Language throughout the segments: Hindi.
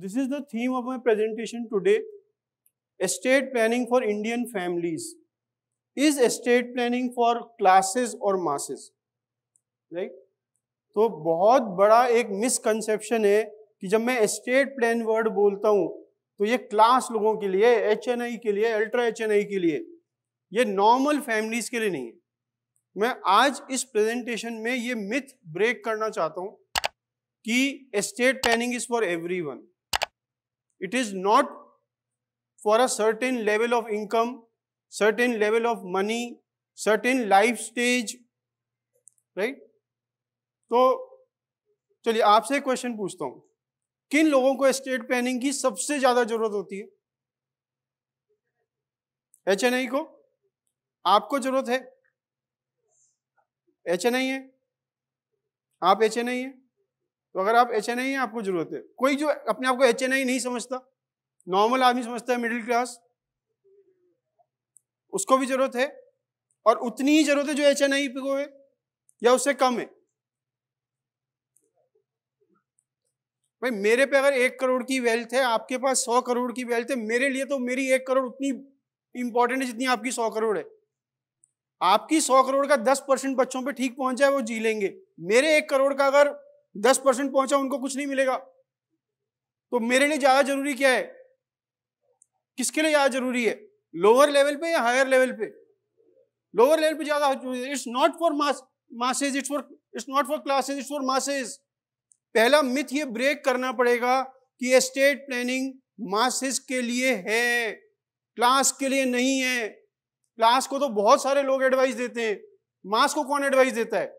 This is the theme of my presentation today estate planning for Indian families is estate planning for for और मासेस राइट तो बहुत बड़ा एक मिसकंसेप्शन है कि जब मैं एस्टेट प्लान वर्ड बोलता हूँ तो ये क्लास लोगों के लिए एच एन आई के लिए अल्ट्रा एच एन आई के लिए ये नॉर्मल फैमिलीज के लिए नहीं है मैं आज इस प्रेजेंटेशन में ये मिथ ब्रेक करना चाहता हूँ कि estate planning is for everyone it is not for a certain level of income, certain level of money, certain life stage, right? तो चलिए आपसे क्वेश्चन पूछता हूं किन लोगों को एस्टेट प्लानिंग की सबसे ज्यादा जरूरत होती है एच एन आई को आपको जरूरत है एच एन आई है आप एच एन आई है तो अगर आप एच एन आई है आपको जरूरत है कोई जो अपने आप को एच एन आई नहीं समझता नॉर्मल आदमी समझता है मिडिल क्लास उसको भी जरूरत है और उतनी ही जरूरत है जो एच एन आई को है या उससे कम है भाई मेरे पे अगर एक करोड़ की वेल्थ है आपके पास सौ करोड़ की वेल्थ है मेरे लिए तो मेरी एक करोड़ उतनी इंपॉर्टेंट है जितनी आपकी सौ करोड़ है आपकी सौ करोड़ का दस परसेंट बच्चों पे ठीक पहुंचा है वो जी लेंगे मेरे एक करोड़ का अगर दस परसेंट पहुंचा उनको कुछ नहीं मिलेगा तो मेरे लिए ज्यादा जरूरी क्या है किसके लिए ज्यादा जरूरी है लोअर लेवल पे या हायर लेवल पे लोअर लेवल पे ज्यादा it's not for mass masses it's for it's not for classes it's for masses पहला मिथ ये ब्रेक करना पड़ेगा कि एस्टेट प्लानिंग मासेज के लिए है क्लास के लिए नहीं है क्लास को तो बहुत सारे लोग एडवाइस देते हैं मास को कौन एडवाइस देता है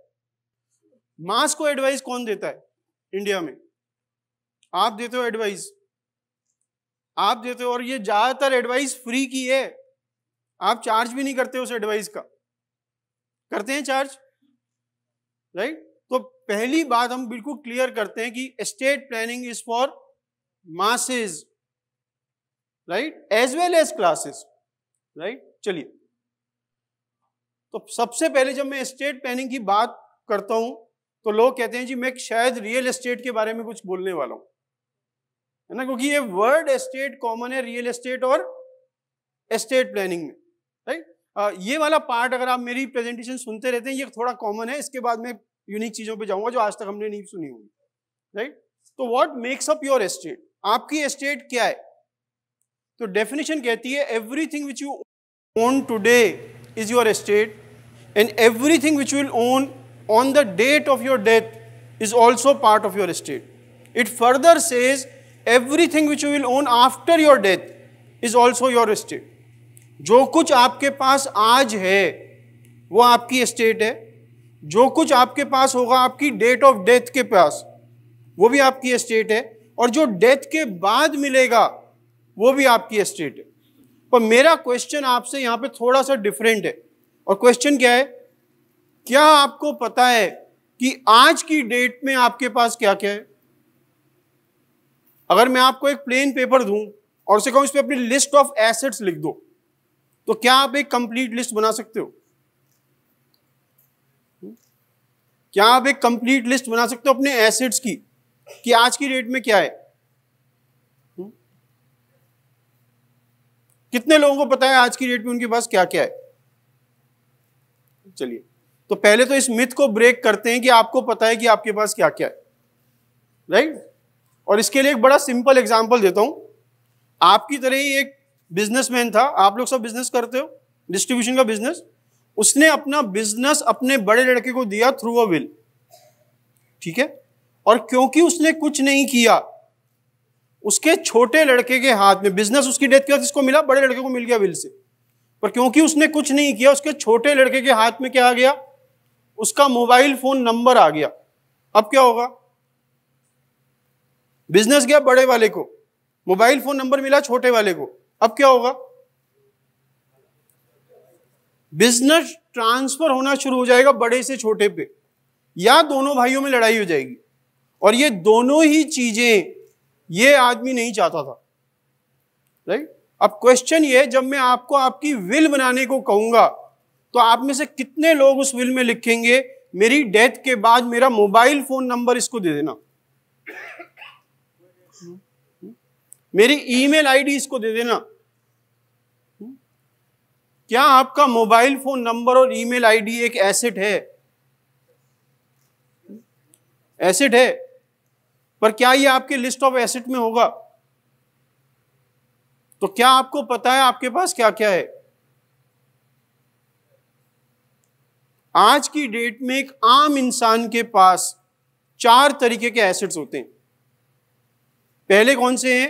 मास को एडवाइस कौन देता है इंडिया में आप देते हो एडवाइस आप देते हो और ये ज्यादातर एडवाइस फ्री की है आप चार्ज भी नहीं करते उस एडवाइस का करते हैं चार्ज राइट तो पहली बात हम बिल्कुल क्लियर करते हैं कि estate planning is for masses right as well as classes right चलिए तो सबसे पहले जब मैं स्टेट प्लानिंग की बात करता हूं तो लोग कहते हैं जी मैं शायद रियल एस्टेट के बारे में कुछ बोलने वाला हूं है ना क्योंकि ये वर्ड एस्टेट कॉमन है रियल एस्टेट और एस्टेट प्लानिंग में राइट ये वाला पार्ट अगर आप मेरी प्रेजेंटेशन सुनते रहते हैं ये थोड़ा कॉमन है इसके बाद मैं यूनिक चीजों पर जाऊंगा जो आज तक हमने नहीं सुनी होगी राइट तो what makes up your estate आपकी एस्टेट क्या है तो डेफिनेशन कहती है everything which you own today is your estate and everything which will own on the date of your death is also part of your estate. It further says everything which you will own after your death is also your estate. जो कुछ आपके पास आज है वो आपकी estate है जो कुछ आपके पास होगा आपकी date of death के पास वो भी आपकी estate है और जो death के बाद मिलेगा वो भी आपकी estate है पर मेरा question आपसे यहाँ पे थोड़ा सा different है और question क्या है क्या आपको पता है कि आज की डेट में आपके पास क्या क्या है अगर मैं आपको एक प्लेन पेपर दूं और उसे कहूं इस पर अपनी लिस्ट ऑफ एसेट्स लिख दो तो क्या आप एक कंप्लीट लिस्ट बना सकते हो क्या आप एक कंप्लीट लिस्ट बना सकते हो अपने एसेट्स की कि आज की डेट में क्या है कितने लोगों को पता है आज की डेट में उनके पास क्या क्या है चलिए तो पहले तो इस मिथ को ब्रेक करते हैं कि आपको पता है कि आपके पास क्या क्या है राइट right? और इसके लिए एक बड़ा सिंपल एग्जाम्पल देता हूं आपकी तरह ही एक बिजनेसमैन था आप लोग सब बिजनेस करते हो डिस्ट्रीब्यूशन का बिजनेस उसने अपना बिजनेस अपने बड़े लड़के को दिया थ्रू अ विल ठीक है और क्योंकि उसने कुछ नहीं किया उसके छोटे लड़के के हाथ में बिजनेस उसकी डेथ के बाद इसको मिला बड़े लड़के को मिल गया विल से पर क्योंकि उसने कुछ नहीं किया उसके छोटे लड़के के हाथ में क्या आ गया उसका मोबाइल फोन नंबर आ गया अब क्या होगा बिजनेस गया बड़े वाले को मोबाइल फोन नंबर मिला छोटे वाले को अब क्या होगा बिजनेस ट्रांसफर होना शुरू हो जाएगा बड़े से छोटे पे या दोनों भाइयों में लड़ाई हो जाएगी और ये दोनों ही चीजें ये आदमी नहीं चाहता था राइट अब क्वेश्चन ये जब मैं आपको आपकी विल बनाने को कहूंगा तो आप में से कितने लोग उस विल में लिखेंगे मेरी डेथ के बाद मेरा मोबाइल फोन नंबर इसको दे देना मेरी ईमेल आईडी इसको दे देना क्या आपका मोबाइल फोन नंबर और ईमेल आईडी एक एसेट है एसेट है पर क्या ये आपके लिस्ट ऑफ एसेट में होगा तो क्या आपको पता है आपके पास क्या क्या है आज की डेट में एक आम इंसान के पास चार तरीके के एसेट्स होते हैं पहले कौन से हैं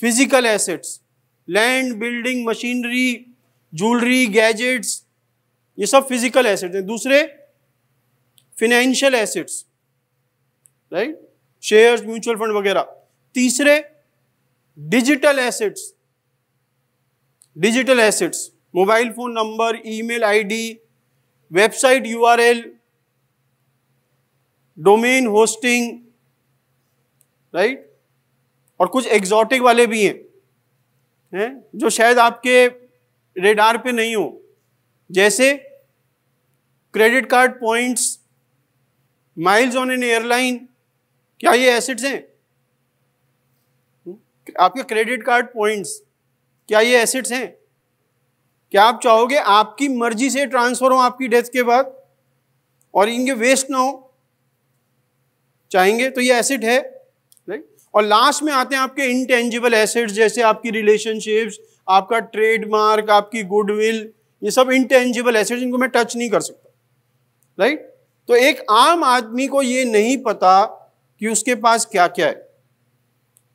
physical assets land building machinery jewellery gadgets ये सब फिजिकल एसेट्स हैं दूसरे financial assets right shares mutual fund वगैरह तीसरे digital assets digital assets mobile phone number email ID website URL domain hosting right और कुछ एग्जॉटिक वाले भी हैं हैं जो शायद आपके रेडार पे नहीं हो जैसे credit card points miles on an airline क्या ये एसेट्स हैं आपके क्रेडिट कार्ड पॉइंट्स क्या ये एसेट्स हैं क्या आप चाहोगे आपकी मर्जी से ट्रांसफर हो आपकी डेथ के बाद और इनके वेस्ट ना हो चाहेंगे तो ये एसिड है राइट और लास्ट में आते हैं आपके इंटेंजिबल एसेट्स जैसे आपकी रिलेशनशिप्स आपका ट्रेडमार्क आपकी गुडविल ये सब इंटेंजिबल एसेट्स इनको मैं टच नहीं कर सकता राइट तो एक आम आदमी को ये नहीं पता कि उसके पास क्या क्या है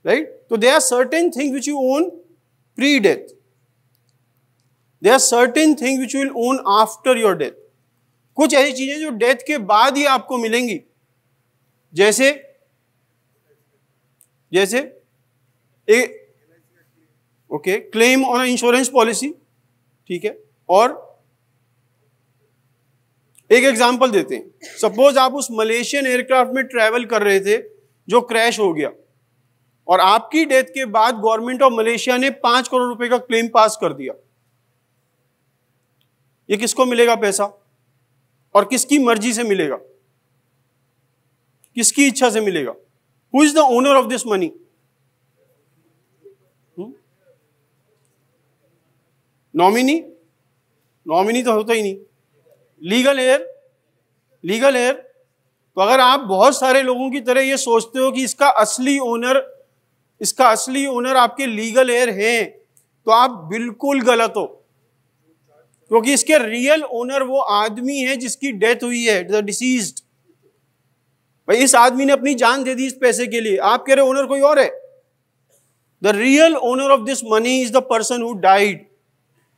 राइट तो they are certain things which you own pre death they are certain thing which will own after your death कुछ ऐसी चीजें जो डेथ के बाद ही आपको मिलेंगी जैसे जैसे a okay claim on insurance policy ठीक है और एक एग्जांपल देते हैं सपोज आप उस मलेशियन एयरक्राफ्ट में ट्रैवल कर रहे थे जो क्रैश हो गया और आपकी डेथ के बाद गवर्नमेंट ऑफ मलेशिया ने पांच करोड़ रुपए का क्लेम पास कर दिया ये किसको मिलेगा पैसा और किसकी मर्जी से मिलेगा किसकी इच्छा से मिलेगा who is the owner of this money nominee nominee तो होता ही नहीं लीगल एयर लीगल एयर तो अगर आप बहुत सारे लोगों की तरह ये सोचते हो कि इसका असली ओनर इसका असली ओनर आपके लीगल एयर है तो आप बिल्कुल गलत हो क्योंकि इसके रियल ओनर वो आदमी है जिसकी डेथ हुई है द डिसीज भाई इस आदमी ने अपनी जान दे दी इस पैसे के लिए आप कह रहे ओनर कोई और है the real owner of this money is the person who died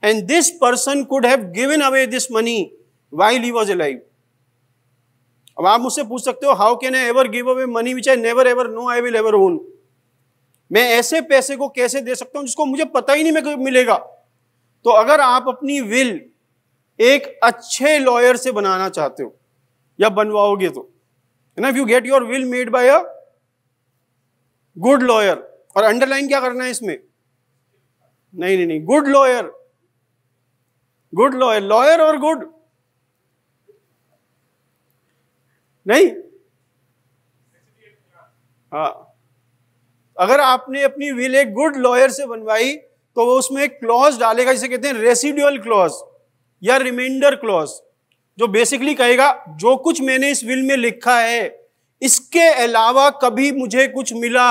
and this person could have given away this money while he was alive अब आप मुझसे पूछ सकते हो how can I ever give away money which I never ever know I will ever own मैं ऐसे पैसे को कैसे दे सकता हूं जिसको मुझे पता ही नहीं मैं मिलेगा तो अगर आप अपनी विल एक अच्छे लॉयर से बनाना चाहते हो या बनवाओगे तो है ना if you get your will made by a good lawyer और अंडरलाइन क्या करना है इसमें नहीं नहीं नहीं good lawyer good lawyer lawyer और गुड नहीं हाँ अगर आपने अपनी विल एक गुड लॉयर से बनवाई तो वो उसमें एक क्लॉज डालेगा जिसे कहते हैं रेसिडुअल क्लॉज या रिमाइंडर क्लॉज जो बेसिकली कहेगा जो कुछ मैंने इस विल में लिखा है इसके अलावा कभी मुझे कुछ मिला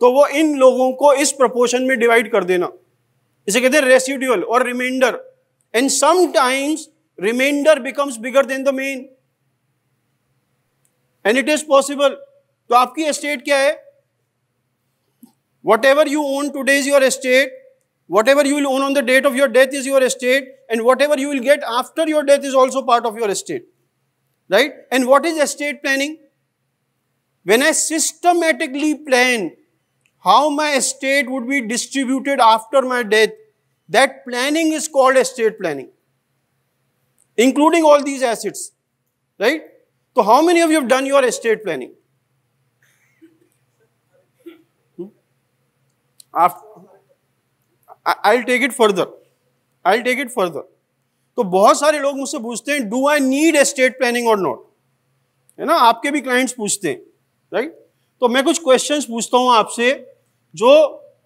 तो वो इन लोगों को इस प्रपोर्शन में डिवाइड कर देना इसे कहते हैं रेसिड्यूअल और reminder and sometimes reminder becomes bigger than the main and it is possible तो आपकी एस्टेट क्या है whatever you own today's your estate Whatever you will own on the date of your death is your estate and whatever you will get after your death is also part of your estate. Right? And what is estate planning? When I systematically plan how my estate would be distributed after my death, that planning is called estate planning. Including all these assets. Right? So how many of you have done your estate planning? Hmm? After I take it further I take it further तो बहुत सारे लोग मुझसे पूछते हैं do I need estate planning और नॉट है ना आपके भी क्लाइंट्स पूछते हैं राइट तो मैं कुछ क्वेश्चंस पूछता हूं आपसे जो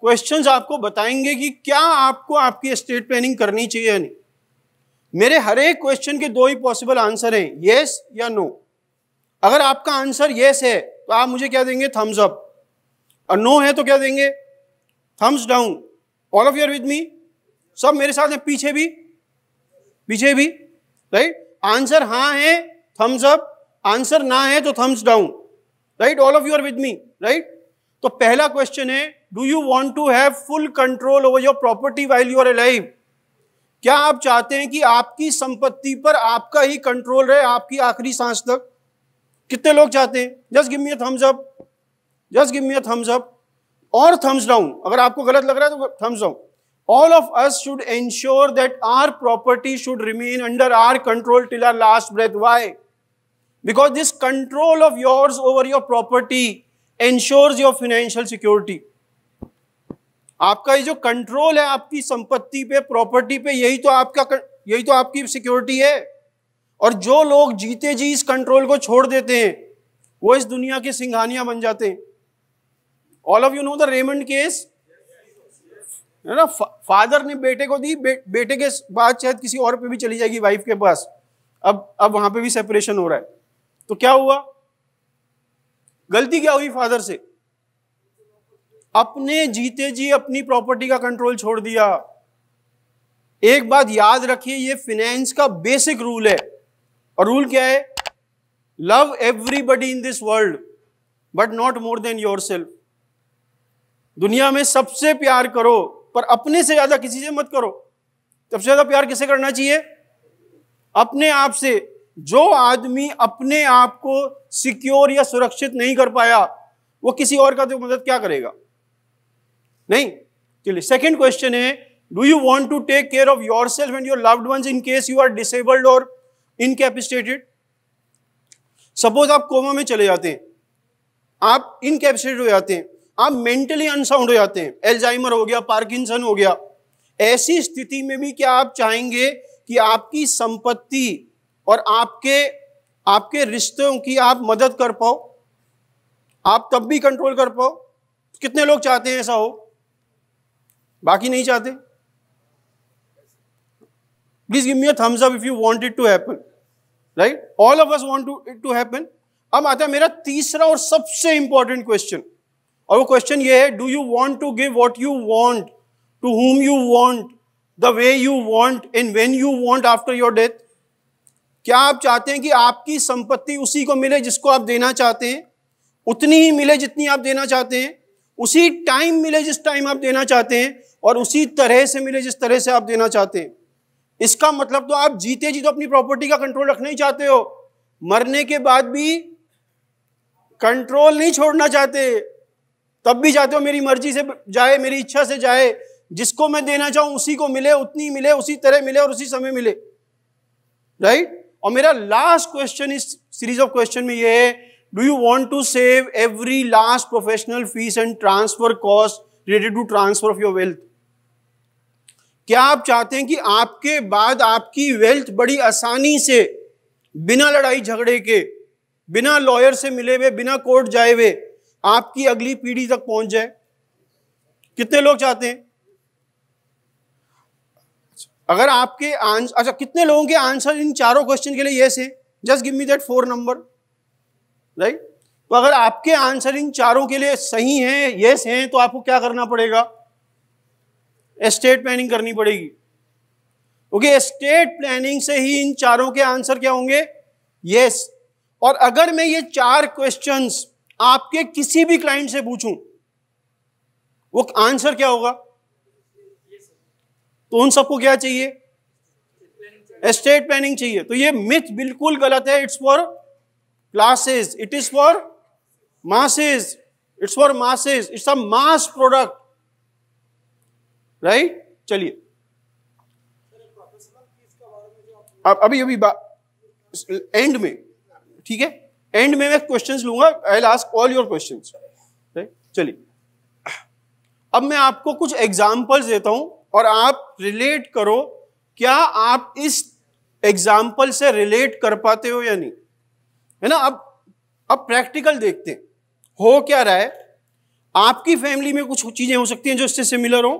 क्वेश्चंस आपको बताएंगे कि क्या आपको आपकी एस्टेट प्लानिंग करनी चाहिए या नहीं मेरे हर एक क्वेश्चन के दो ही पॉसिबल आंसर हैं येस या नो अगर आपका आंसर येस है तो आप मुझे क्या देंगे थम्स अप और नो है तो क्या देंगे thumbs down all of your with me सब मेरे साथ हैं पीछे भी पीछे भी राइट आंसर हाँ है थम्स अप आंसर ना है तो thumbs down right all of you are with me right तो पहला क्वेश्चन है do you want to have full control over your property while you are alive क्या आप चाहते हैं कि आपकी संपत्ति पर आपका ही कंट्रोल रहे आपकी आखिरी सांस तक कितने लोग चाहते हैं just give me a thumbs up just give me a thumbs up और थम्स डाउन अगर आपको गलत लग रहा है तो thumbs down all of us should ensure that our property should remain under our control till our last breath why because this control of yours over your property ensures your financial security आपका ये जो कंट्रोल है आपकी संपत्ति पे प्रॉपर्टी पे यही तो आपका यही तो आपकी सिक्योरिटी है और जो लोग जीते जी इस कंट्रोल को छोड़ देते हैं वो इस दुनिया के सिंघानिया बन जाते हैं all of you know the Raymond case ना फादर ने बेटे को दी बे, बेटे के बाद शायद किसी और पे भी चली जाएगी वाइफ के पास अब अब वहां पे भी सेपरेशन हो रहा है तो क्या हुआ गलती क्या हुई फादर से अपने जीते जी अपनी प्रॉपर्टी का कंट्रोल छोड़ दिया एक बात याद रखिए ये फिनेंस का बेसिक रूल है और रूल क्या है love everybody in this world but not more than yourself दुनिया में सबसे प्यार करो पर अपने से ज्यादा किसी से मत करो सबसे ज्यादा प्यार किसे करना चाहिए अपने आप से जो आदमी अपने आप को सिक्योर या सुरक्षित नहीं कर पाया वो किसी और का तो मदद क्या करेगा नहीं चलिए सेकेंड क्वेश्चन है do you want to take care of yourself and your loved ones in case you are disabled और इनकेपेसिटेटेड सपोज आप कोमा में चले जाते हैं आप इनकेपेसिटेड हो जाते हैं आप मेंटली अनसाउंड हो जाते हैं एल्जाइमर हो गया पार्किंसन हो गया ऐसी स्थिति में भी क्या आप चाहेंगे कि आपकी संपत्ति और आपके आपके रिश्तों की आप मदद कर पाओ आप तब भी कंट्रोल कर पाओ कितने लोग चाहते हैं ऐसा हो बाकी नहीं चाहते please give me a thumbs up if you want it to happen right all of us want to it to happen अब आता है मेरा तीसरा और सबसे इंपॉर्टेंट क्वेश्चन और वो क्वेश्चन ये है do you want to give what you want to whom you want the way you want and when you want after your death क्या आप चाहते हैं कि आपकी संपत्ति उसी को मिले जिसको आप देना चाहते हैं उतनी ही मिले जितनी आप देना चाहते हैं उसी टाइम मिले जिस टाइम आप देना चाहते हैं और उसी तरह से मिले जिस तरह से आप देना चाहते हैं इसका मतलब तो आप जीते जी तो अपनी प्रॉपर्टी का कंट्रोल रखना ही चाहते हो मरने के बाद भी कंट्रोल नहीं छोड़ना चाहते तब भी चाहते हो मेरी मर्जी से जाए मेरी इच्छा से जाए जिसको मैं देना चाहूं उसी को मिले उतनी मिले उसी तरह मिले और उसी समय मिले राइट right? और मेरा लास्ट क्वेश्चन इस सीरीज ऑफ क्वेश्चन में ये है do you want to save every last professional fees and transfer cost related to transfer of your wealth क्या आप चाहते हैं कि आपके बाद आपकी वेल्थ बड़ी आसानी से बिना लड़ाई झगड़े के बिना लॉयर से मिले हुए बिना कोर्ट जाए हुए आपकी अगली पीढ़ी तक पहुंच जाए कितने लोग चाहते हैं अगर आपके आंसर अच्छा कितने लोगों के आंसर इन चारों क्वेश्चन के लिए यस है just give me that four number right तो अगर आपके आंसर इन चारों के लिए सही हैं यस हैं तो आपको क्या करना पड़ेगा एस्टेट प्लानिंग करनी पड़ेगी ओके okay, एस्टेट प्लानिंग से ही इन चारों के आंसर क्या होंगे यस और अगर मैं ये चार क्वेश्चंस आपके किसी भी क्लाइंट से पूछूं वो आंसर क्या होगा तो उन सबको क्या चाहिए एस्टेट प्लानिंग चाहिए तो ये मिथ बिल्कुल गलत है it's for classes it is for masses it's for masses it's a mass product right चलिए अब अभी अभी एंड में ठीक है एंड में मैं क्वेश्चंस लूंगा I ask all your question चलिए अब मैं आपको कुछ एग्जाम्पल्स देता हूं और आप रिलेट करो क्या आप इस एग्जाम्पल से रिलेट कर पाते हो या नहीं है ना अब अब प्रैक्टिकल देखते हैं हो क्या रहा है आपकी फैमिली में कुछ चीजें हो सकती हैं जो इससे सिमिलर हो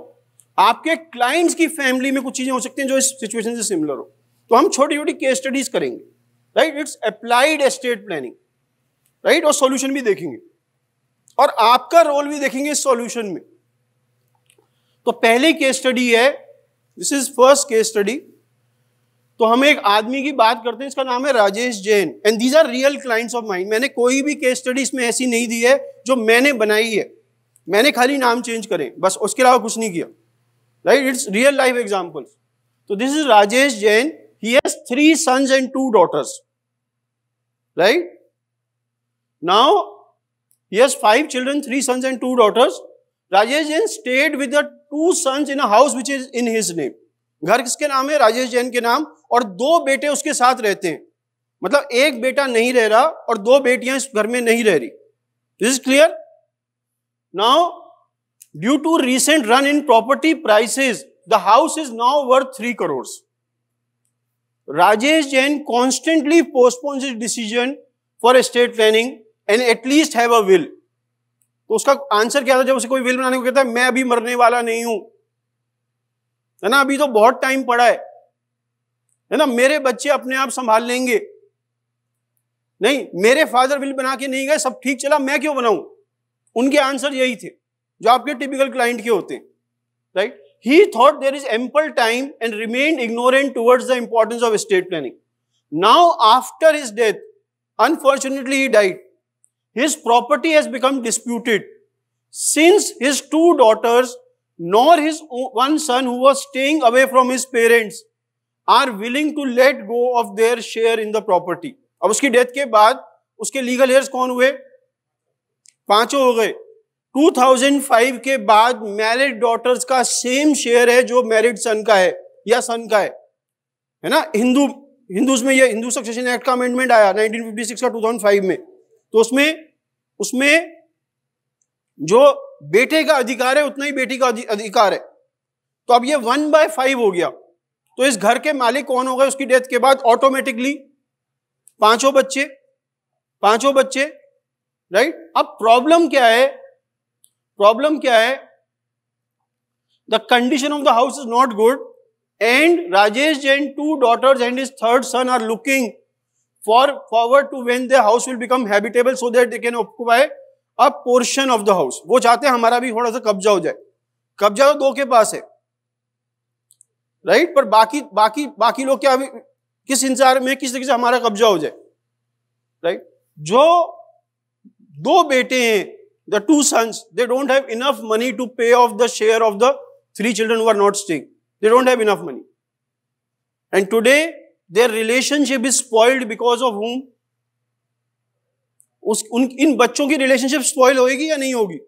आपके क्लाइंट्स की फैमिली में कुछ चीजें हो सकती हैं जो इस सिचुएशन से सिमिलर हो तो हम छोटी छोटी केस स्टडीज करेंगे right it's applied estate planning right और सॉल्यूशन भी देखेंगे और आपका रोल भी देखेंगे इस सॉल्यूशन में तो पहले केस स्टडी है this is first case study तो हम एक आदमी की बात करते हैं इसका नाम है Rajesh Jain and these are real clients of mine मैंने कोई भी केस स्टडी इसमें ऐसी नहीं दी है जो मैंने बनाई है मैंने खाली नाम चेंज करें बस उसके अलावा कुछ नहीं किया right it's real life examples तो this is Rajesh Jain he has three sons and two daughters right Now, he has five children, three sons and two daughters. Rajesh Jain stayed with the two sons in a house which is in his name. घर किसके नाम है राजेश जैन के नाम और दो बेटे उसके साथ रहते हैं मतलब एक बेटा नहीं रह रहा और दो बेटियां इस घर में नहीं रह रही this is clear now due to recent run in property prices the house is now worth three crore Rajesh Jain constantly postpones decision for estate planning and at least have a will तो उसका आंसर क्या था जब उसे कोई विल बनाने को कहता है मैं अभी मरने वाला नहीं हूं है ना अभी तो बहुत टाइम पड़ा है है ना मेरे बच्चे अपने आप संभाल लेंगे नहीं मेरे फादर विल बना के नहीं गए सब ठीक चला मैं क्यों बनाऊं उनके आंसर यही थे जो आपके टिपिकल क्लाइंट के होते हैं right he thought there is ample time and remain ignorant towards the importance of estate planning now after his death unfortunately he died his property has become disputed since his two daughters nor his one son who was staying away from his parents are willing to let go of their share in the property अब उसकी डेथ के बाद उसके लीगल हेयर्स कौन हुए पांचों हो गए 2005 के बाद मैरिड डॉटर्स का सेम शेयर है जो मैरिड सन का है या सन का है है ना हिंदू हिंदूज में ये हिंदू सक्सेशन एक्ट का अमेंडमेंट आया 1956 का 2005 में तो उसमें उसमें जो बेटे का अधिकार है उतना ही बेटी का अधिकार है तो अब ये वन बाय फाइव हो गया तो इस घर के मालिक कौन हो गए उसकी डेथ के बाद ऑटोमेटिकली पांचों बच्चे पांचों बच्चे राइट अब प्रॉब्लम क्या है प्रॉब्लम क्या है the condition of the house is not good and Rajesh and two daughters and his third son are looking for forward to when the house will become habitable so that they can occupy a portion of the house वो चाहते हैं हमारा भी थोड़ा सा कब्जा हो जाए कब्जा तो दो के पास है राइट पर बाकी बाकी बाकी लोग क्या अभी किस इंतजार में किस तरीके से हमारा कब्जा हो जाए राइट जो दो बेटे हैं the two sons they don't have enough money to pay off the share of the three children who are not staying they don't have enough money and today their relationship is spoiled because of whom उस उन इन बच्चों की रिलेशनशिप स्पॉइल होगी या नहीं होगी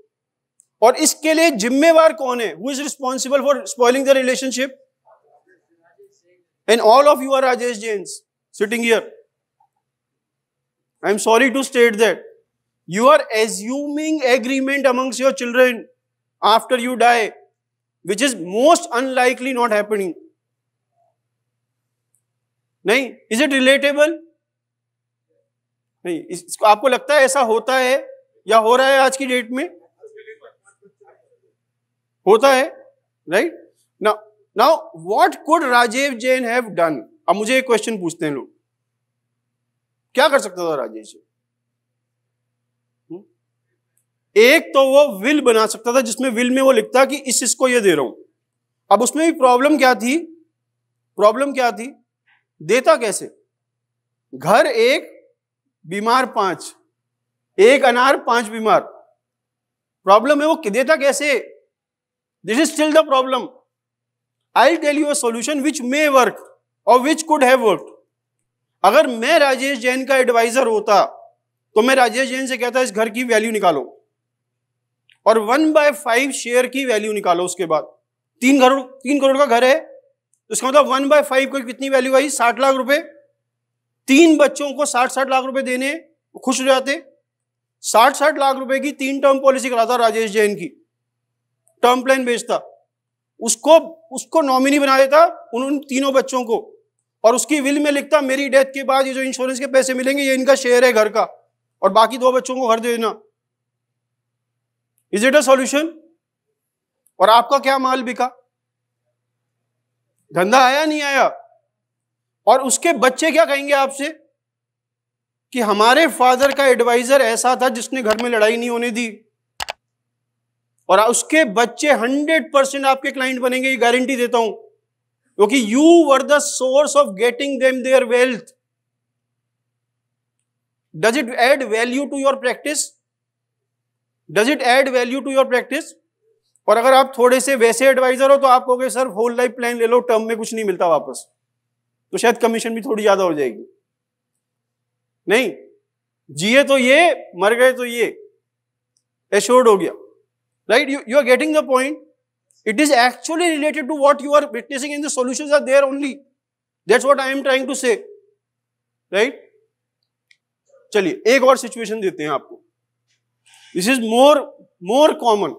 और इसके लिए जिम्मेवार कौन है who is responsible for spoiling the relationship and all of you are Rajesh Jains sitting here I am sorry to state that you are assuming agreement amongst your children after you die which is most unlikely not happening नहीं इज इट रिलेटेबल नहीं इसको आपको लगता है ऐसा होता है या हो रहा है आज की डेट में होता है राइट ना now what could Rajeev Jain have done अब मुझे एक क्वेश्चन पूछते हैं लोग क्या कर सकता था राजीव जैन हम्म? एक तो वो विल बना सकता था जिसमें विल में वो लिखता कि इस इसको ये दे रहा हूं अब उसमें भी प्रॉब्लम क्या थी प्रॉब्लम क्या थी देता कैसे घर एक बीमार पांच एक अनार पांच बीमार प्रॉब्लम है वो देता कैसे this is still the problem I tell you a solution which may work और विच कुड हैव वर्क अगर मैं राजेश जैन का एडवाइजर होता तो मैं राजेश जैन से कहता इस घर की वैल्यू निकालो और वन बाय फाइव शेयर की वैल्यू निकालो उसके बाद तीन करोड़ तीन करोड़ का घर है तो इसका मतलब वन बाय फाइव की कितनी वैल्यू आई साठ लाख रुपए तीन बच्चों को साठ साठ लाख रुपए देने खुश हो जाते साठ साठ लाख रुपए की तीन टर्म पॉलिसी कराता राजेश जैन की टर्म प्लान बेचता उसको उसको नॉमिनी बना देता उन तीनों बच्चों को और उसकी विल में लिखता मेरी डेथ के बाद ये जो इंश्योरेंस के पैसे मिलेंगे ये इनका शेयर है घर का और बाकी दो बच्चों को घर दे देना इज इट अ सॉल्यूशन और आपका क्या माल बिका धंधा आया नहीं आया और उसके बच्चे क्या कहेंगे आपसे कि हमारे फादर का एडवाइजर ऐसा था जिसने घर में लड़ाई नहीं होने दी और उसके बच्चे हंड्रेड परसेंट आपके क्लाइंट बनेंगे ये गारंटी देता हूं क्योंकि you were the source of getting them their wealth does it add value to your practice does it add value to your practice और अगर आप थोड़े से वैसे एडवाइजर हो तो आप कहोगे सर होल लाइफ प्लान ले लो टर्म में कुछ नहीं मिलता वापस तो शायद कमीशन भी थोड़ी ज्यादा हो जाएगी नहीं जिए तो ये मर गए तो ये एश्योर्ड हो गया right you you are getting the point it is actually related to what you are witnessing in the solution are there only that's what I am trying to say right चलिए एक और सिचुएशन देते हैं आपको this is more more common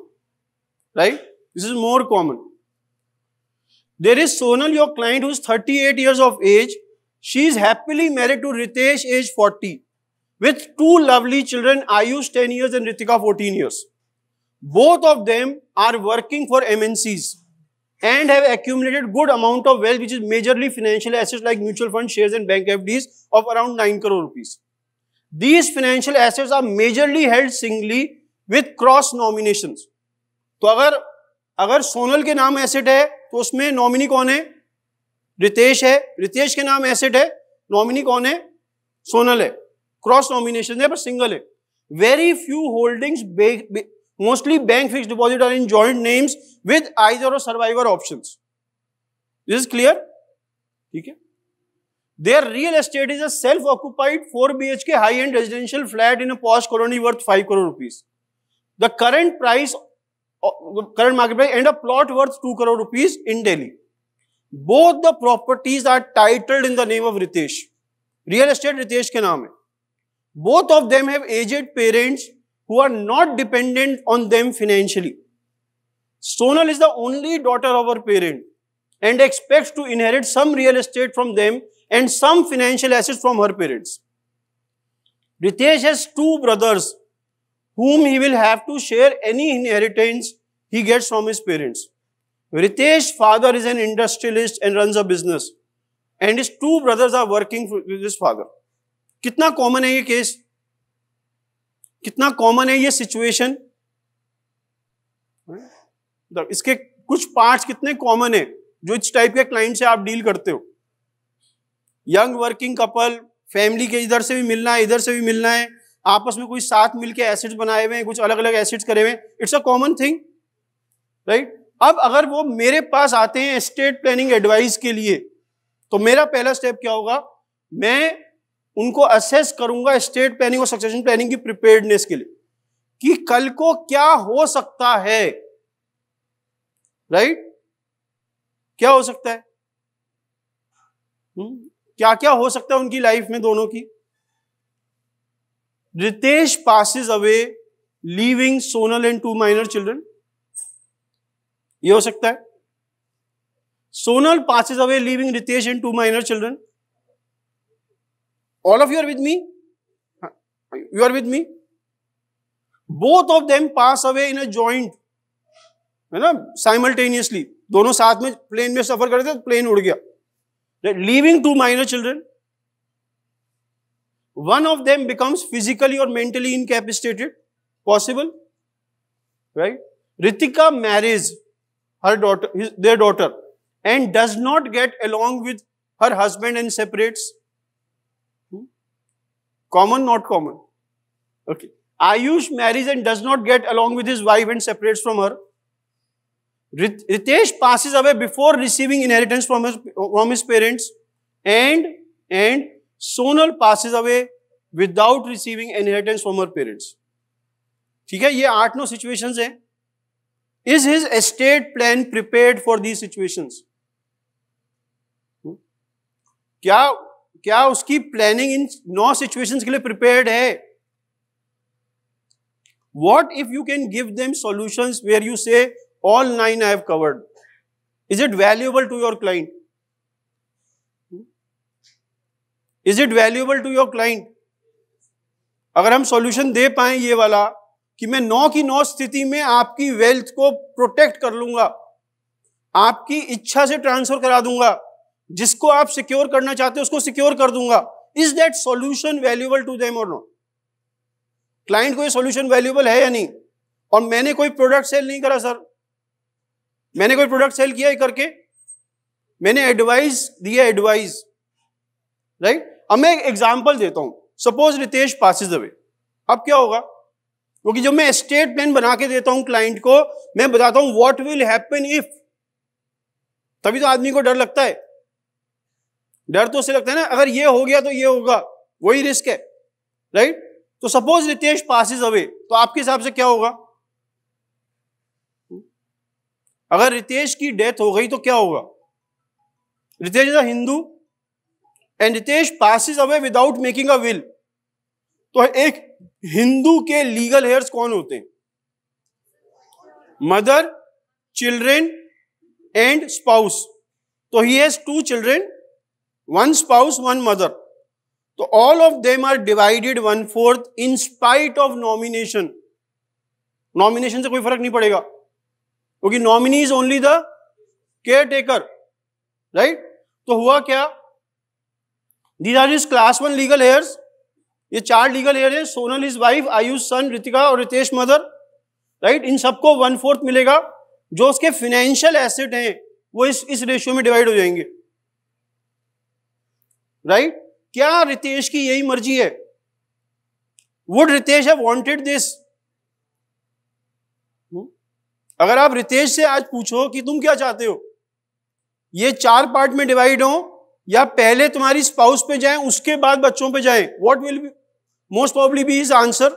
right? This is more common. There is Sonal, your client, who is 38 years of age. She is happily married to Ritesh, age 40, with two lovely children, Ayush 10 years and Ritika 14 years. Both of them are working for MNCs and have accumulated good amount of wealth, which is majorly financial assets like mutual fund shares and bank FDs of around 9 crore rupees. These financial assets are majorly held singly with cross nominations. तो अगर अगर सोनल के नाम एसेट है तो उसमें नॉमिनी कौन है रितेश है रितेश के नाम एसेट है नॉमिनी कौन है सोनल है क्रॉस नॉमिनेशन है पर सिंगल है very few holdings mostly bank fixed deposit are in joint names with either or survivor option this is clear ठीक है their real estate is a self occupied four B H K high end residential flat in a posh colony worth five crore rupees the current price Oh, current market price and a plot worth 2 crore rupees in Delhi. Both the properties are titled in the name of Ritesh. Real estate Ritesh ke naam hai. Both of them have aged parents who are not dependent on them financially. Sonal is the only daughter of her parent and expects to inherit some real estate from them and some financial assets from her parents. Ritesh has two brothers whom he will have to share any inheritance he gets from his parents. Ritesh's father is an industrialist and runs a business. And his two brothers are working with his father. कितना कॉमन है ये केस कितना कॉमन है ये सिचुएशन इसके कुछ पार्ट्स कितने कॉमन है जो इस टाइप के क्लाइंट से आप डील करते हो यंग वर्किंग कपल फैमिली के इधर से भी मिलना है इधर से भी मिलना है आपस में कोई साथ मिलके एसिड्स बनाए हुए हैं कुछ अलग अलग एसिड्स करे हुए हैं it's a common thing right अब अगर वो मेरे पास आते हैं स्टेट प्लानिंग एडवाइस के लिए तो मेरा पहला स्टेप क्या होगा मैं उनको असेस करूंगा स्टेट प्लानिंग और सक्सेशन प्लानिंग की प्रिपेयर्डनेस के लिए कि कल को क्या हो सकता है राइट क्या हो सकता है हुँ? हम्म, क्या क्या हो सकता है उनकी लाइफ में दोनों की Ritesh passes away leaving Sonal and two minor children ये हो सकता है Sonal passes away leaving Ritesh and two minor children all of you are with me you are with me both of them pass away in a joint है ना साइमल्टेनियसली दोनों साथ में प्लेन में सफर करते थे प्लेन तो उड़ गया leaving two minor children one of them becomes physically or mentally incapacitated. Possible? Right? Ritika marries her daughter, his, their daughter and does not get along with her husband and separates. Hmm? Common, not common. Okay. Ayush marries and does not get along with his wife and separates from her. Ritesh passes away before receiving inheritance from his, from his parents and, and Sonal passes away without receiving inheritance from her parents ठीक है ये आठ नौ सिचुएशन है is his estate plan prepare for these situation क्या क्या उसकी प्लानिंग इन नौ सिचुएशन के लिए प्रिपेयर है what if you can give them solution where you say all nine I have covered is it valuable to your client is it valuable to your client अगर हम सॉल्यूशन दे पाए ये वाला कि मैं नौ की नौ स्थिति में आपकी वेल्थ को प्रोटेक्ट कर लूंगा आपकी इच्छा से ट्रांसफर करा दूंगा जिसको आप सिक्योर करना चाहते हो उसको सिक्योर कर दूंगा is that solution valuable to them और नो क्लाइंट को ये सॉल्यूशन वैल्यूएबल है या नहीं और मैंने कोई प्रोडक्ट सेल नहीं करा सर मैंने कोई प्रोडक्ट सेल किया करके मैंने एडवाइस दिया एडवाइस राइट अब मैं एक एग्जाम्पल देता हूं सपोज रितेश पासिस अवे अब क्या होगा क्योंकि जब मैं स्टेट प्लान बना के देता हूं क्लाइंट को मैं बताता हूं व्हाट विल हैपन इफ तभी तो आदमी को डर लगता है डर तो उसे लगता है ना अगर ये हो गया तो ये होगा वही रिस्क है राइट तो सपोज रितेश पासिस अवे तो आपके हिसाब से क्या होगा अगर रितेश की डेथ हो गई तो क्या होगा Ritesh Hindu and Ritesh passes away without making a will तो एक हिंदू के लीगल हेयर्स कौन होते हैं मदर चिल्ड्रेन एंड स्पाउस तो he has two children one spouse one mother तो all of them are divided one fourth in spite of nomination nomination से कोई फर्क नहीं पड़ेगा क्योंकि nominee is only the caretaker right तो हुआ क्या these are his class one legal heirs ये चार लीगल हेयर है Sonal his wife Ayush son Ritika और रितेश मदर राइट इन सबको वन फोर्थ मिलेगा जो उसके फिनेंशियल एसेट हैं वो इस इस रेशियो में डिवाइड हो जाएंगे राइट right? क्या रितेश की यही मर्जी है would Ritesh have wanted this अगर आप रितेश से आज पूछो कि तुम क्या चाहते हो ये चार पार्ट में डिवाइड हो या पहले तुम्हारी स्पाउस पे जाए उसके बाद बच्चों पे जाए what will be most probably be his answer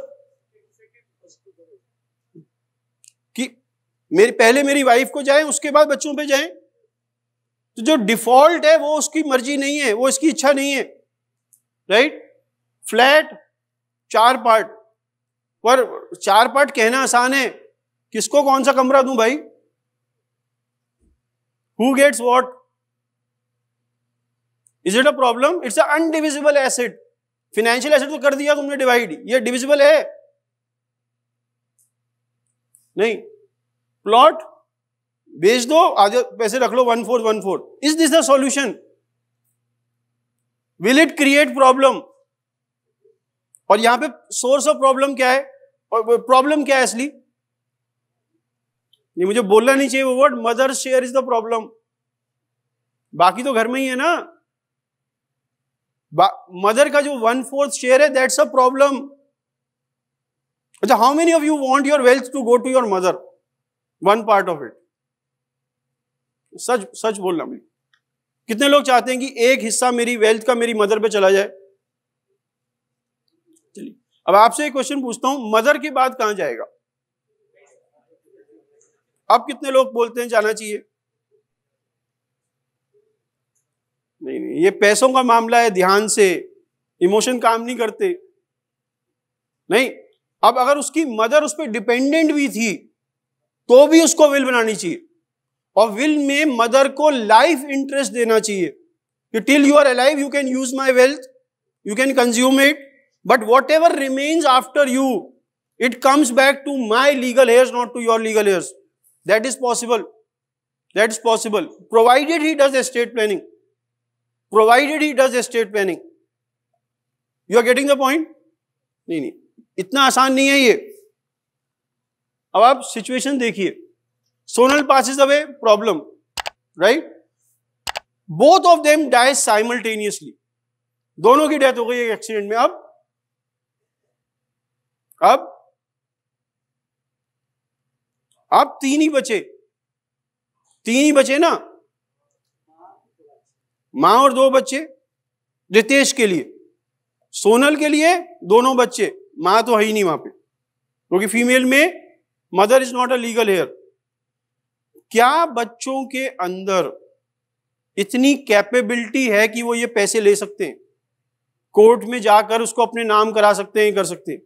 कि मेरी पहले मेरी वाइफ को जाए उसके बाद बच्चों पे जाए तो जो डिफॉल्ट है वो उसकी मर्जी नहीं है वो इसकी इच्छा नहीं है राइट फ्लैट चार पार्ट पर चार पार्ट कहना आसान है किसको कौन सा कमरा दूं भाई who gets what is it a problem it's indivisible asset financial asset तो कर दिया तुमने डिवाइड ये डिविजिबल है नहीं प्लॉट बेच दो आधे पैसे रख लो one four one four is this the solution will it create problem और यहां पे सोर्स ऑफ प्रॉब्लम क्या है और प्रॉब्लम क्या है असली नहीं मुझे बोलना नहीं चाहिए वो word mother share is the problem बाकी तो घर में ही है ना मदर का जो वन फोर्थ शेयर है दैट्स अ प्रॉब्लम अच्छा how many of you want your wealth to go to your mother one part of it सच सच बोलना मैं कितने लोग चाहते हैं कि एक हिस्सा मेरी वेल्थ का मेरी मदर पे चला जाए चलिए अब आपसे एक क्वेश्चन पूछता हूं मदर की बात कहां जाएगा अब कितने लोग बोलते हैं जाना चाहिए ये पैसों का मामला है ध्यान से इमोशन काम नहीं करते नहीं अब अगर उसकी मदर उस पर डिपेंडेंट भी थी तो भी उसको विल बनानी चाहिए और विल में मदर को लाइफ इंटरेस्ट देना चाहिए कि till you are alive you can use my wealth you can consume it but whatever remains after you it comes back to my legal heirs not to your legal heirs that is possible that is possible provided he does estate planning provided he does estate planning you are getting the point नहीं नहीं इतना आसान नहीं है ये अब आप सिचुएशन देखिए Sonal passes away problem right both of them dies simultaneously दोनों की डेथ हो गई एक एक्सीडेंट में अब अब आप तीन ही बचे तीन ही बचे ना मां और दो बच्चे रितेश के लिए सोनल के लिए दोनों बच्चे मां तो है ही नहीं वहां पे क्योंकि तो फीमेल में mother is not a legal heir क्या बच्चों के अंदर इतनी कैपेबिलिटी है कि वो ये पैसे ले सकते हैं कोर्ट में जाकर उसको अपने नाम करा सकते हैं कर सकते हैं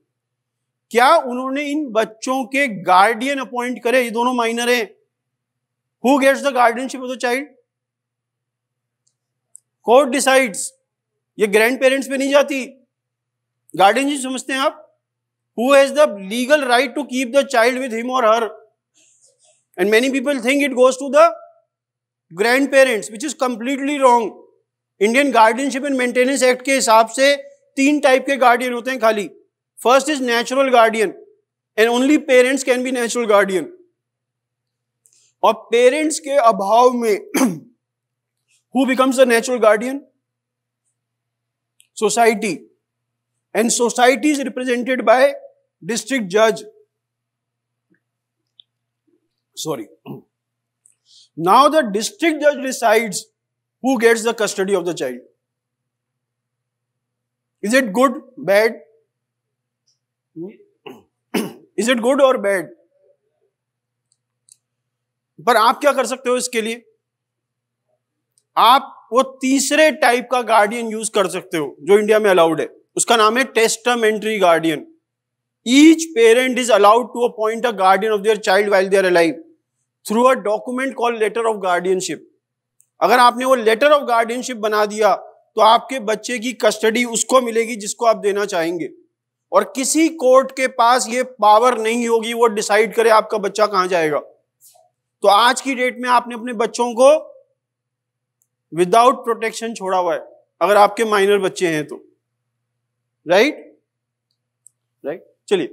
क्या उन्होंने इन बच्चों के गार्डियन अपॉइंट करे ये दोनों माइनर हैं who gets the guardianship of the child court decides ये ग्रैंड पेरेंट्स पे नहीं जाती गार्डियन जी समझते हैं आप who has the legal right to keep the child with him और her and many people think it goes to the grand parents which is completely wrong Indian guardianship and maintenance act के हिसाब से तीन टाइप के गार्डियन होते हैं खाली first is natural guardian and only parents can be natural guardian और पेरेंट्स के अभाव में Who becomes the natural guardian? Society. And society is represented by district judge. Sorry. Now the district judge decides who gets the custody of the child. Is it good, bad? Is it good or bad? But आप क्या कर सकते हो इसके आप वो तीसरे टाइप का गार्डियन यूज कर सकते हो जो इंडिया में अलाउड है उसका नाम है testamentary guardian each parent is allowed to appoint a guardian of their child while they're alive through a document call letter of guardianship अगर आपने वो लेटर ऑफ गार्डियनशिप बना दिया तो आपके बच्चे की कस्टडी उसको मिलेगी जिसको आप देना चाहेंगे और किसी कोर्ट के पास ये पावर नहीं होगी वो डिसाइड करे आपका बच्चा कहां जाएगा तो आज की डेट में आपने अपने बच्चों को विदाउट प्रोटेक्शन छोड़ा हुआ है अगर आपके माइनर बच्चे हैं तो राइट राइट चलिए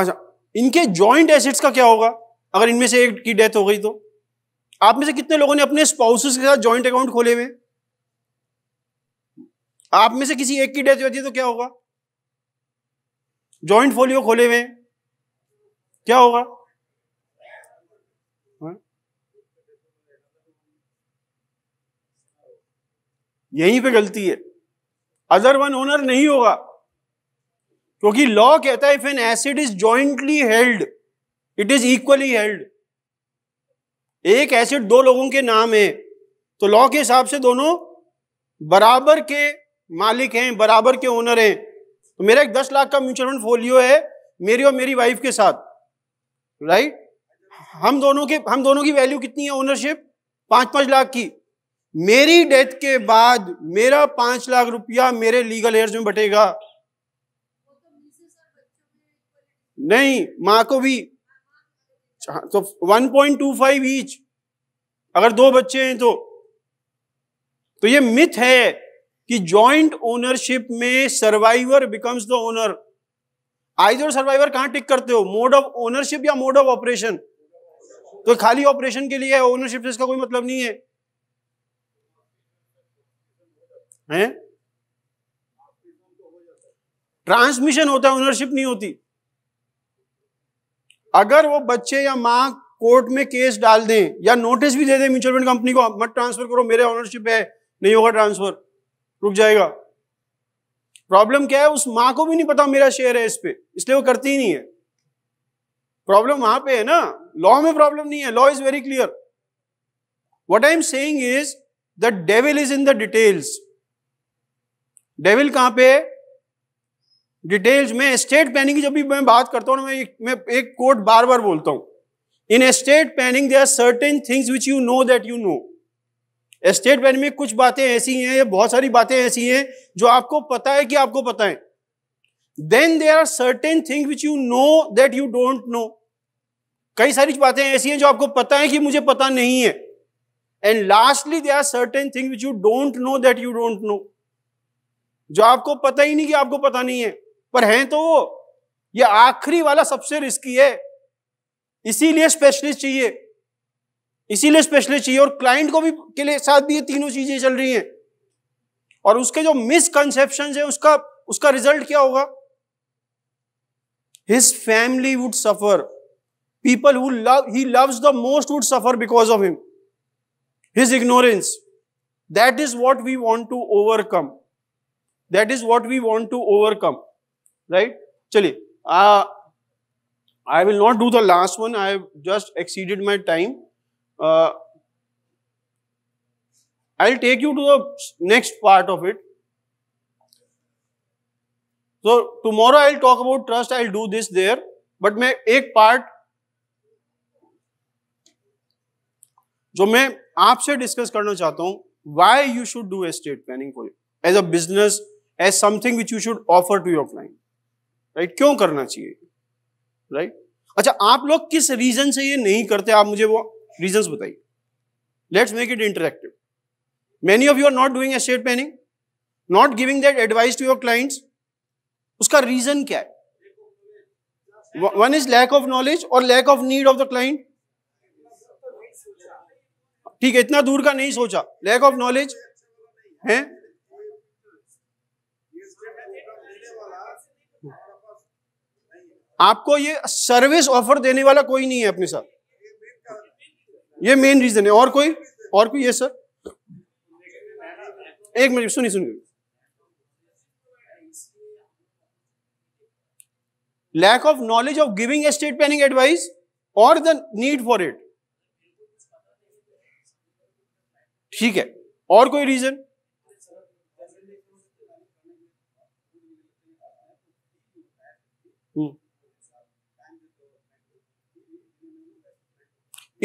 अच्छा इनके जॉइंट एसेट्स का क्या होगा अगर इनमें से एक की डेथ हो गई तो आप में से कितने लोगों ने अपने स्पाउसेस के साथ जॉइंट अकाउंट खोले हुए आप में से किसी एक की डेथ होती है तो क्या होगा जॉइंट फोलियो खोले हुए क्या होगा यहीं पे गलती है अदर वन ओनर नहीं होगा क्योंकि लॉ कहता है if an asset is jointly held it is equally held एक एसिड दो लोगों के नाम है तो लॉ के हिसाब से दोनों बराबर के मालिक हैं बराबर के ओनर हैं तो मेरा एक दस लाख का म्यूचुअल फंड फोलियो है मेरी और मेरी वाइफ के साथ राइट हम दोनों के हम दोनों की वैल्यू कितनी है ओनरशिप पांच पांच लाख की मेरी डेथ के बाद मेरा पांच लाख रुपया मेरे लीगल एयर्स में बटेगा नहीं मां को भी हाँ, तो 1.25 ईच अगर दो बच्चे हैं तो तो ये मिथ है कि जॉइंट ओनरशिप में survivor becomes the owner eyes और सर्वाइवर कहां टिक करते हो मोड ऑफ ओनरशिप या मोड ऑफ ऑपरेशन तो खाली ऑपरेशन के लिए ओनरशिप से इसका कोई मतलब नहीं है हैं ट्रांसमिशन होता है ओनरशिप नहीं होती अगर वो बच्चे या माँ कोर्ट में केस डाल दें या नोटिस भी दे दें म्यूचुअल फंड कंपनी को मत ट्रांसफर करो मेरे ओनरशिप है नहीं होगा ट्रांसफर रुक जाएगा प्रॉब्लम क्या है उस माँ को भी नहीं पता मेरा शेयर है इस पे इसलिए वो करती ही नहीं है प्रॉब्लम वहां पे है ना लॉ में प्रॉब्लम नहीं है law is very clear what I am saying is the devil is in the details devil कहां पे डिटेल्स में स्टेट प्लानिंग की जब भी मैं बात करता हूं मैं मैं एक कोट बार बार बोलता हूं in estate planning they are certain things which you know that you know estate planning में कुछ बातें ऐसी हैं या बहुत सारी बातें ऐसी हैं जो आपको पता है कि आपको पता है then they are certain thing which you know that you don't know कई सारी बातें ऐसी हैं जो आपको पता है कि मुझे पता नहीं है and lastly they are certain thing which you don't know that you don't know जो आपको पता ही नहीं कि आपको पता नहीं है पर हैं तो वो ये आखिरी वाला सबसे रिस्की है इसीलिए स्पेशलिस्ट चाहिए इसीलिए स्पेशलिस्ट चाहिए और क्लाइंट को भी के लिए साथ भी ये तीनों चीजें चल रही हैं और उसके जो मिसकनसेप्शन है उसका उसका रिजल्ट क्या होगा his family would suffer people who love he loves the most would suffer because of him his ignorance that is what we want to overcome That is what we want to overcome, right? Chali, uh, I will not do the last one. I have just exceeded my time. Uh, I'll take you to the next part of it. So tomorrow I'll talk about trust. I'll do this there. But मैं एक part, जो मैं आपसे डिस्कस करना चाहता हूं why you should do estate planning for you as a business as something which you should offer to your client right क्यों करना चाहिए राइट right? अच्छा आप लोग किस रीजन से ये नहीं करते आप मुझे वो रीजन बताइए let's make it interactive many of you are not doing estate planning not giving that advice to your clients उसका रीजन क्या है one is lack of knowledge और lack of need of the client ठीक है इतना दूर का नहीं सोचा लैक ऑफ नॉलेज है आपको ये सर्विस ऑफर देने वाला कोई नहीं है अपने साथ ये मेन रीजन है और कोई और कोई ये सर एक मिनट सुनिए सुनिए lack of knowledge of giving estate planning advice और द नीड फॉर इट ठीक है और कोई रीजन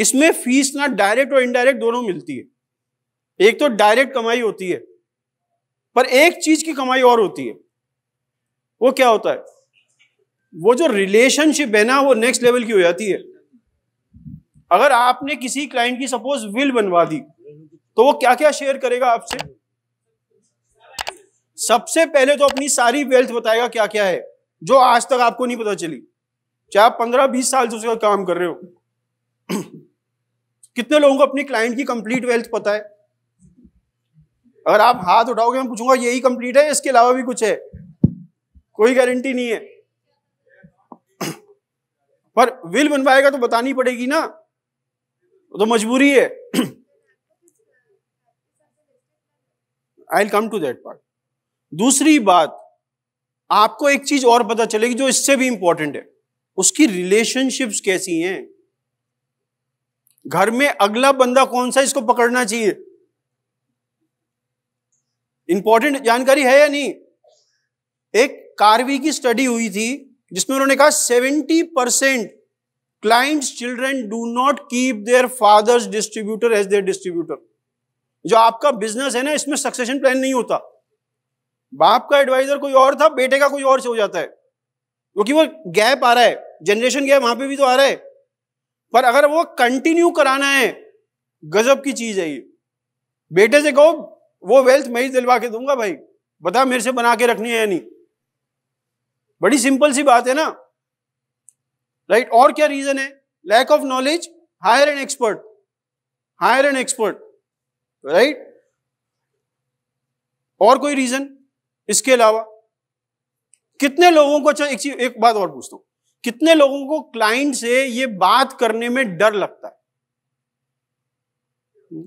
इसमें फीस ना डायरेक्ट और इनडायरेक्ट दोनों मिलती है एक तो डायरेक्ट कमाई होती है पर एक चीज की कमाई और होती है वो क्या होता है वो जो रिलेशनशिप है ना वो नेक्स्ट लेवल की हो जाती है अगर आपने किसी क्लाइंट की सपोज विल बनवा दी तो वो क्या क्या शेयर करेगा आपसे सबसे पहले तो अपनी सारी वेल्थ बताएगा क्या क्या है जो आज तक आपको नहीं पता चली चाहे आप पंद्रह बीस साल से उसका काम कर रहे हो कितने लोगों को अपनी क्लाइंट की कंप्लीट वेल्थ पता है अगर आप हाथ उठाओगे मैं पूछूंगा यही कंप्लीट है इसके अलावा भी कुछ है कोई गारंटी नहीं है पर विल बनवाएगा तो बतानी पड़ेगी ना तो मजबूरी है I come to that part दूसरी बात आपको एक चीज और पता चलेगी जो इससे भी इंपॉर्टेंट है उसकी रिलेशनशिप्स कैसी हैं घर में अगला बंदा कौन सा इसको पकड़ना चाहिए इंपॉर्टेंट जानकारी है या नहीं एक कार्वी की स्टडी हुई थी जिसमें उन्होंने कहा seventy percent clients children do not keep their father's distributor as their distributor जो आपका बिजनेस है ना इसमें सक्सेशन प्लान नहीं होता बाप का एडवाइजर कोई और था बेटे का कोई और से हो जाता है क्योंकि वो गैप आ रहा है जनरेशन गैप वहां पे भी तो आ रहा है पर अगर वो कंटिन्यू कराना है गजब की चीज है ये बेटे से कहो वो वेल्थ मैं ही दिलवा के दूंगा भाई बता मेरे से बना के रखनी है या नहीं बड़ी सिंपल सी बात है ना राइट और क्या रीजन है lack of knowledge hire an expert hire an expert right और कोई रीजन इसके अलावा कितने लोगों को अच्छा, एक चीज एक बात और पूछता हूं कितने लोगों को क्लाइंट से ये बात करने में डर लगता है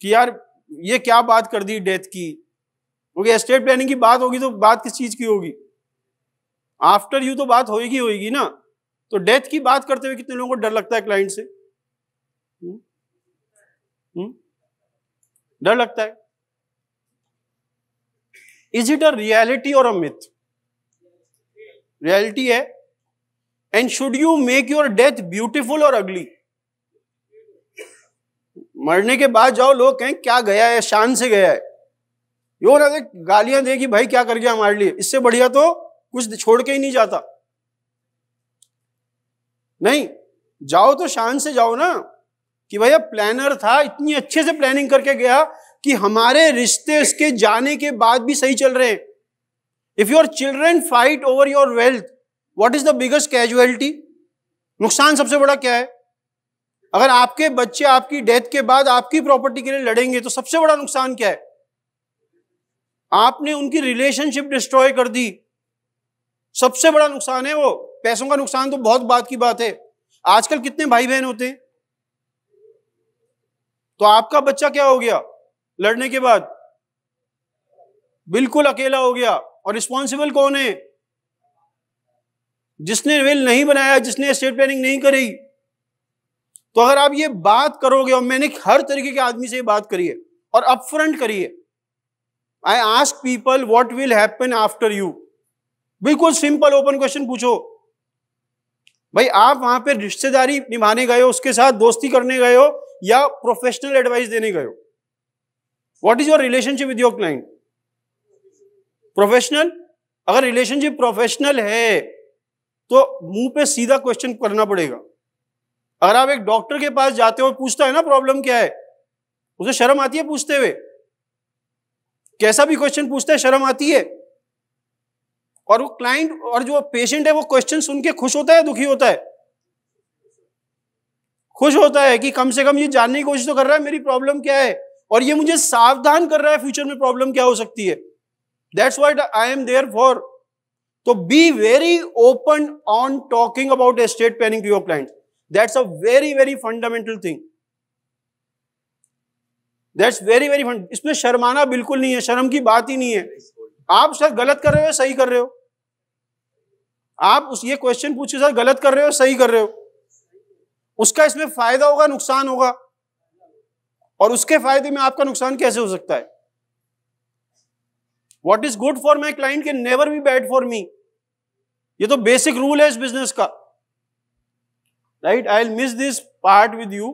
कि यार ये क्या बात कर दी डेथ की क्योंकि एस्टेट प्लानिंग की बात होगी तो बात किस चीज की होगी आफ्टर यू तो बात होगी होगी ना तो डेथ की बात करते हुए कितने लोगों को डर लगता है क्लाइंट से हम्म? हम्म? डर लगता है इज इट अ रियलिटी और अ मिथ रियलिटी है and should you make your death beautiful और अगली मरने के बाद जाओ लोग कहें क्या गया है शान से गया है यो ना गालियां दे कि भाई क्या कर गया हमारे लिए इससे बढ़िया तो कुछ छोड़ के ही नहीं जाता नहीं जाओ तो शान से जाओ ना कि भैया प्लानर था इतनी अच्छे से प्लानिंग करके गया कि हमारे रिश्ते इसके जाने के बाद भी सही चल रहे हैं if your children fight over your wealth what is the biggest casualty नुकसान सबसे बड़ा क्या है अगर आपके बच्चे आपकी डेथ के बाद आपकी प्रॉपर्टी के लिए लड़ेंगे तो सबसे बड़ा नुकसान क्या है आपने उनकी रिलेशनशिप डिस्ट्रॉय कर दी सबसे बड़ा नुकसान है वो पैसों का नुकसान तो बहुत बात की बात है आजकल कितने भाई बहन होते हैं तो आपका बच्चा क्या हो गया लड़ने के बाद बिल्कुल अकेला हो गया और रिस्पॉन्सिबल कौन है जिसने रेल नहीं बनाया जिसने स्टेट प्लानिंग नहीं करी तो अगर आप ये बात करोगे और मैंने हर तरीके के आदमी से बात करी है और अपफ्रंट है I ask people what will happen after you बिल्कुल सिंपल ओपन क्वेश्चन पूछो भाई आप वहां पर रिश्तेदारी निभाने गए हो उसके साथ दोस्ती करने गए हो या प्रोफेशनल एडवाइस देने गए हो what is your relationship with your client professional अगर रिलेशनशिप प्रोफेशनल है तो मुंह पे सीधा क्वेश्चन करना पड़ेगा अगर आप एक डॉक्टर के पास जाते हो पूछता है ना प्रॉब्लम क्या है उसे शर्म आती है पूछते हुए कैसा भी क्वेश्चन पूछता है शर्म आती है और वो क्लाइंट और जो पेशेंट है वो क्वेश्चन सुन के खुश होता है दुखी होता है खुश होता है कि कम से कम ये जानने की कोशिश तो कर रहा है मेरी प्रॉब्लम क्या है और ये मुझे सावधान कर रहा है फ्यूचर में प्रॉब्लम क्या हो सकती है that's what I am there for तो be very open on talking about estate planning to your client that's a very very fundamental thing that's very very fund इसमें शर्माना बिल्कुल नहीं है शर्म की बात ही नहीं है आप सर गलत कर रहे हो सही कर रहे हो आप उस ये क्वेश्चन पूछे सर गलत कर रहे हो सही कर रहे हो उसका इसमें फायदा होगा नुकसान होगा और उसके फायदे में आपका नुकसान कैसे हो सकता है what is good for my client can never be bad for me ये तो बेसिक रूल है इस बिजनेस का right I miss this part with you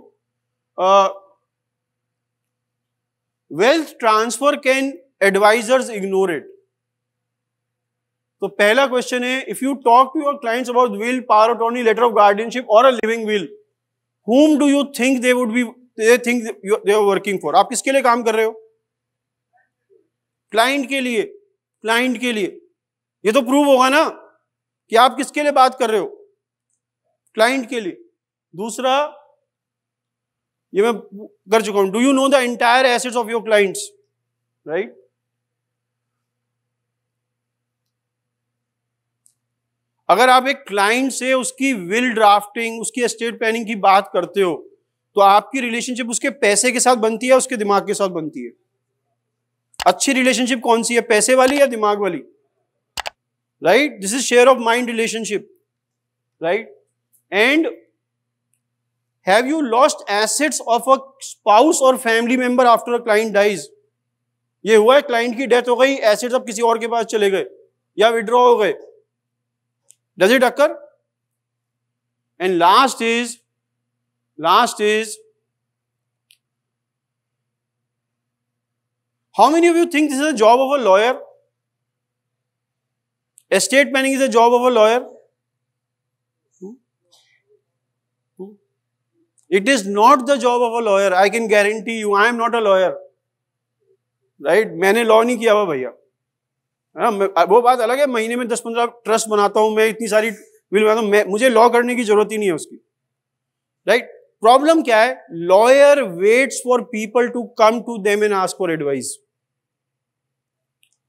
wealth transfer can advisors ignore it तो पहला क्वेश्चन है if you talk to your clients about will power attorney letter of guardianship और a living will whom do you think they would be they think they are working for आप किसके लिए काम कर रहे हो क्लाइंट के लिए क्लाइंट के लिए ये तो प्रूव होगा ना कि आप किसके लिए बात कर रहे हो क्लाइंट के लिए दूसरा ये मैं कर चुका हूं do you know the entire assets of your clients right अगर आप एक क्लाइंट से उसकी विल ड्राफ्टिंग उसकी एस्टेट प्लानिंग की बात करते हो तो आपकी रिलेशनशिप उसके पैसे के साथ बनती है उसके दिमाग के साथ बनती है अच्छी रिलेशनशिप कौन सी है पैसे वाली या दिमाग वाली Right? This is share of mind relationship. Right? And have you lost assets of a spouse or family member after a client dies? ये हुआ है क्लाइंट की डेथ हो गई एसेट्स अब किसी और के पास चले गए या विड्रॉ हो गए does it occur and last is last is how many of you think this is a job of a lawyer estate planning is a job of a lawyer it is not the job of a lawyer i can guarantee you i am not a lawyer right right? मैंने लॉ नहीं किया हुआ भैया हाँ, वो बात अलग है महीने में दस पंद्रह ट्रस्ट बनाता हूं मैं इतनी सारी विल बनाता हूं मुझे लॉ करने की जरूरत ही नहीं है उसकी राइट right? प्रॉब्लम क्या है lawyer waits for people to come to them and ask for advice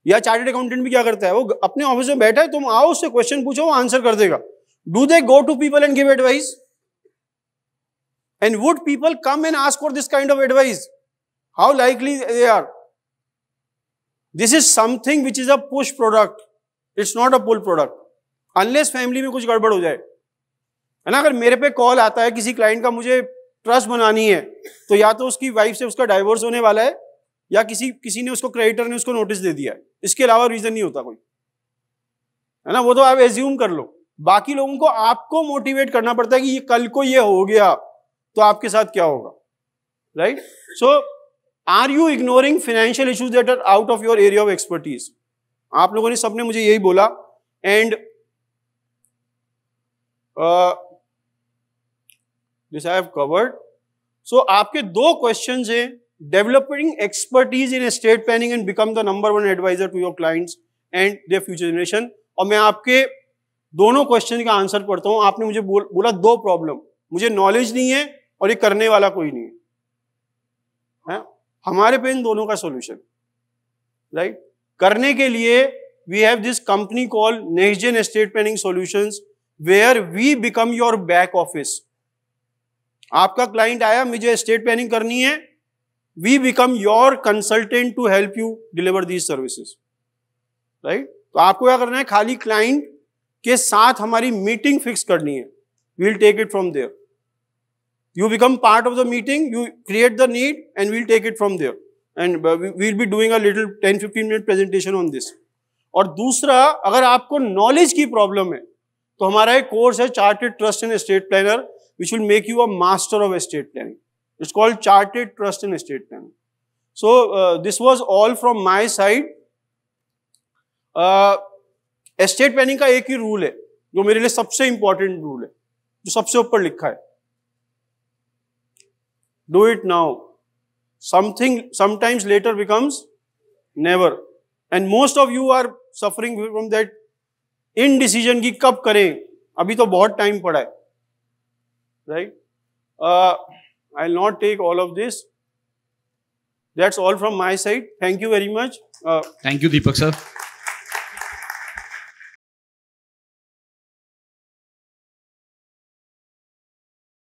या चार्टेड अकाउंटेंट भी क्या करता है वो अपने ऑफिस में बैठा है तुम आओ उससे क्वेश्चन पूछो वो आंसर कर देगा do they go to people and give advice and would people come and ask for this kind of advice how likely they are this is something which is a push product it's not a pull product unless family में कुछ गड़बड़ हो जाए है ना अगर मेरे पे कॉल आता है किसी क्लाइंट का मुझे ट्रस्ट बनानी है तो या तो उसकी वाइफ से उसका डाइवोर्स होने वाला है या किसी किसी ने उसको क्रेडिटर ने उसको नोटिस दे दिया है इसके अलावा रीजन नहीं होता कोई है ना वो तो आप एज्यूम कर लो बाकी लोगों को आपको मोटिवेट करना पड़ता है कि ये कल को ये हो गया तो आपके साथ क्या होगा right so are you ignoring financial issues that are out of your area of expertise आप लोगों ने सबने मुझे यही बोला and this I have covered so आपके दो क्वेश्चन हैं developing expertise in estate planning and become the number one advisor to your clients and their future generation और मैं आपके दोनों क्वेश्चन का आंसर पढ़ता हूं आपने मुझे बोल, बोला दो प्रॉब्लम मुझे नॉलेज नहीं है और ये करने वाला कोई नहीं है, है? हाँ? हमारे पे इन दोनों का सॉल्यूशन राइट करने के लिए we have this company call next estate planning solutions where we become your back office आपका क्लाइंट आया मुझे स्टेट प्लानिंग करनी है we become your consultant to help you deliver these services right तो आपको क्या करना है खाली क्लाइंट के साथ हमारी मीटिंग फिक्स करनी है we'll take it from there you become part of the meeting you create the need and we'll take it from there and we'll be doing a little 10 15 minute presentation on this और दूसरा अगर आपको नॉलेज की प्रॉब्लम है तो हमारा एक कोर्स है chartered trust and estate planner which will make you a master of estate planning It's called Chartered Trust in Estate Planning. So uh, this was all from my side. Estate uh, planning का एक ही रूल है जो मेरे लिए सबसे इंपॉर्टेंट रूल है जो सबसे ऊपर लिखा है do it now something sometimes later becomes never and most of you are suffering from that indecision की कब करें अभी तो बहुत टाइम पड़ा है right right? uh, I will not take all of this. That's all from my side. Thank you very much. Uh, Thank you, Deepak sir.